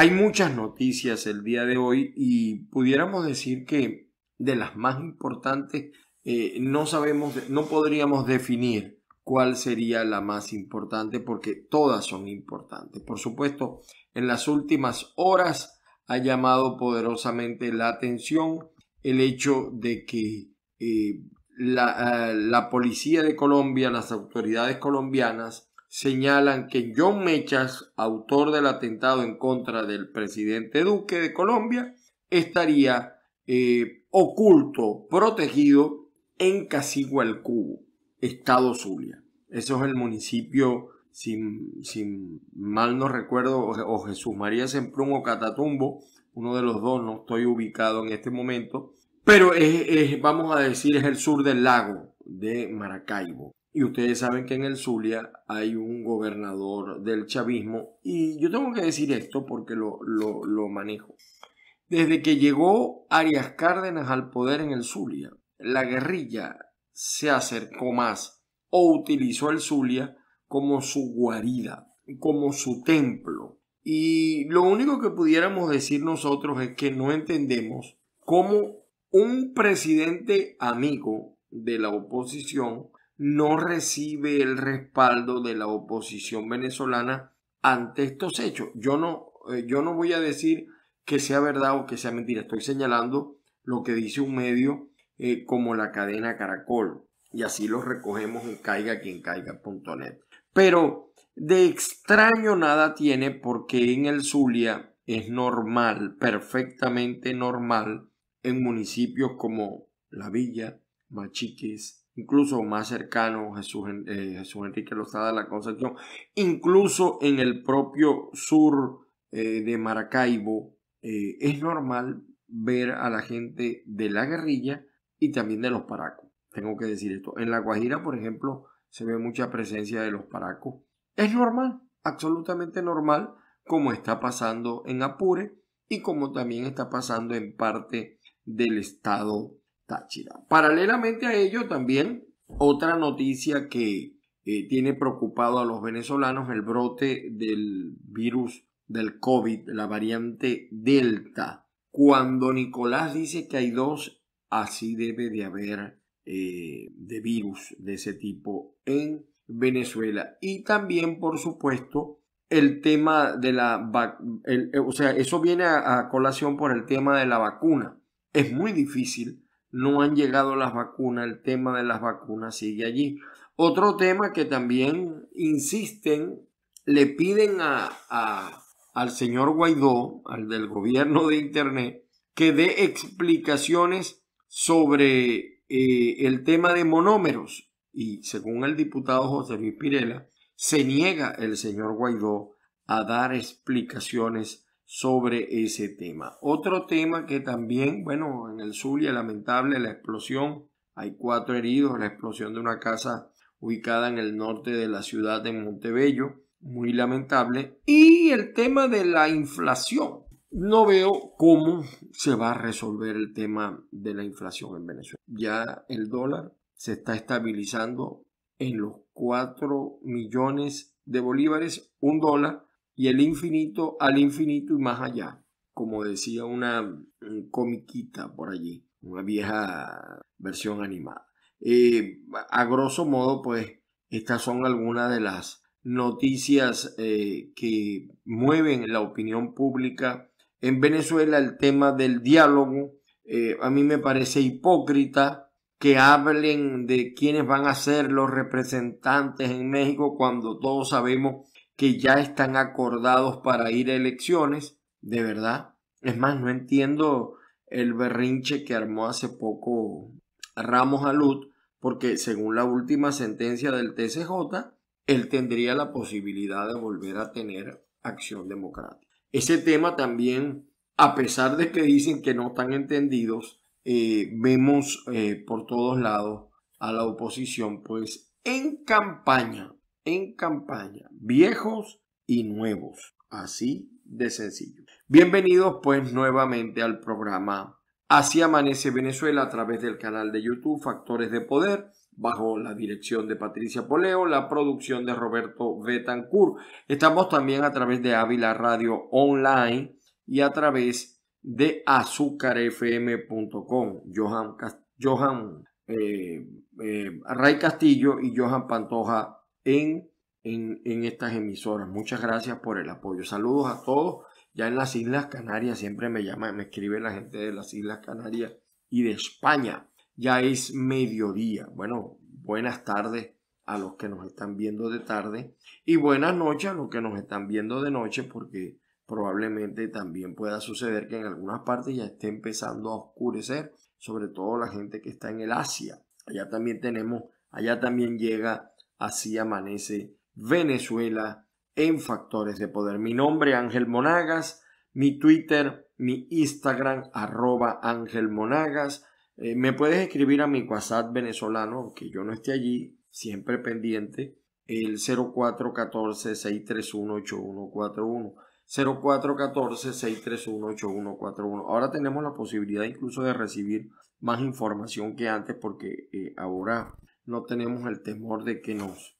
Hay muchas noticias el día de hoy y pudiéramos decir que de las más importantes eh, no sabemos, no podríamos definir cuál sería la más importante porque todas son importantes. Por supuesto, en las últimas horas ha llamado poderosamente la atención el hecho de que eh, la, eh, la policía de Colombia, las autoridades colombianas, señalan que John Mechas, autor del atentado en contra del presidente Duque de Colombia, estaría eh, oculto, protegido en Casigua Cubo, Estado Zulia. Eso es el municipio, sin, sin mal no recuerdo, o Jesús María Semprún o Catatumbo, uno de los dos, no estoy ubicado en este momento, pero vamos a decir, es el sur del lago de Maracaibo. Y ustedes saben que en el Zulia hay un gobernador del chavismo. Y yo tengo que decir esto porque lo, manejo. Desde que llegó Arias Cárdenas al poder en el Zulia, la guerrilla se acercó más o utilizó el Zulia como su guarida, como su templo. Y lo único que pudiéramos decir nosotros es que no entendemos cómo un presidente amigo de la oposición no recibe el respaldo de la oposición venezolana ante estos hechos. Yo no, eh, yo no voy a decir que sea verdad o que sea mentira, estoy señalando lo que dice un medio eh, como la cadena Caracol, y así lo recogemos en caiga Pero de extraño nada tiene porque en el Zulia es normal, perfectamente normal, en municipios como La Villa, Machiques, incluso más cercano Jesús, eh, Enrique Lozada de la Concepción, incluso en el propio sur eh, de Maracaibo, eh, es normal ver a la gente de la guerrilla y también de los paracos. Tengo que decir esto. En La Guajira, por ejemplo, se ve mucha presencia de los paracos. Es normal, absolutamente normal, como está pasando en Apure y como también está pasando en parte del estado Paralelamente a ello también otra noticia que eh, tiene preocupado a los venezolanos el brote del virus del COVID, la variante Delta. Cuando Nicolás dice que hay dos, así debe de haber eh, de virus de ese tipo en Venezuela. Y también, por supuesto, el tema de la... vacuna eh, o sea, eso viene a colación por el tema de la vacuna. Es muy difícil no han llegado las vacunas, el tema de las vacunas sigue allí. Otro tema que también insisten, le piden a, al señor Guaidó, al del gobierno de Internet, que dé explicaciones sobre eh, el tema de monómeros. Y según el diputado José Luis Pirela, se niega el señor Guaidó a dar explicaciones sobre ese tema. Otro tema que también, bueno, en el Zulia, lamentable la explosión. Hay cuatro heridos, la explosión de una casa ubicada en el norte de la ciudad de Montebello, muy lamentable. Y el tema de la inflación. No veo cómo se va a resolver el tema de la inflación en Venezuela. Ya el dólar se está estabilizando en los 4 millones de bolívares, un dólar, y el infinito al infinito y más allá, como decía una comiquita por allí, una vieja versión animada. Eh, a grosso modo, pues estas son algunas de las noticias eh, que mueven la opinión pública. En Venezuela el tema del diálogo, eh, a mí me parece hipócrita que hablen de quiénes van a ser los representantes en México cuando todos sabemos que ya están acordados para ir a elecciones, de verdad. Es más, no entiendo el berrinche que armó hace poco Ramos Alud, porque según la última sentencia del TCJ, él tendría la posibilidad de volver a tener acción democrática. Ese tema también, a pesar de que dicen que no están entendidos, eh, vemos eh, por todos lados a la oposición, pues en campaña en campaña, viejos y nuevos, así de sencillo. Bienvenidos pues nuevamente al programa Así amanece Venezuela a través del canal de YouTube Factores de Poder bajo la dirección de Patricia Poleo, la producción de Roberto Betancourt. Estamos también a través de Ávila Radio Online y a través de azúcarfm.com. Johan, Johan eh, eh, Ray Castillo y Johan Pantoja en, estas emisoras. Muchas gracias por el apoyo. Saludos a todos. Ya en las Islas Canarias siempre me llama, me escribe la gente de las Islas Canarias y de España. Ya es mediodía. Bueno, buenas tardes a los que nos están viendo de tarde y buenas noches a los que nos están viendo de noche porque probablemente también pueda suceder que en algunas partes ya esté empezando a oscurecer, sobre todo la gente que está en el Asia. Allá también tenemos, allá también llega Así amanece Venezuela en Factores de Poder. Mi nombre Ángel Monagas, mi Twitter, mi Instagram arroba Ángel Monagas. Eh, me puedes escribir a mi WhatsApp venezolano, aunque yo no esté allí, siempre pendiente, el 0414-631-8141. 0414-631-8141. Ahora tenemos la posibilidad incluso de recibir más información que antes porque eh, ahora no tenemos el temor de que nos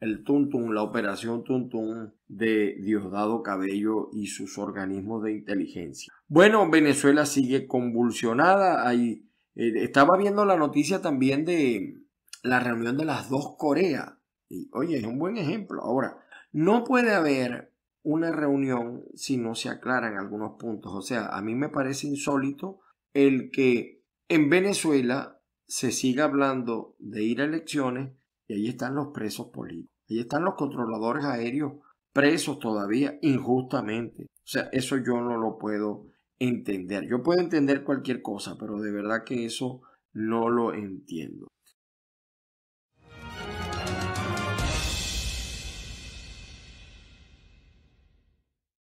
el tuntum, la operación Tuntun de Diosdado Cabello y sus organismos de inteligencia. Bueno, Venezuela sigue convulsionada. Ahí, eh, estaba viendo la noticia también de la reunión de las dos Coreas. Y, oye, es un buen ejemplo. Ahora, no puede haber una reunión si no se aclaran algunos puntos. O sea, a mí me parece insólito el que en Venezuela se sigue hablando de ir a elecciones y ahí están los presos políticos, ahí están los controladores aéreos presos todavía injustamente. O sea, eso yo no lo puedo entender. Yo puedo entender cualquier cosa, pero de verdad que eso no lo entiendo.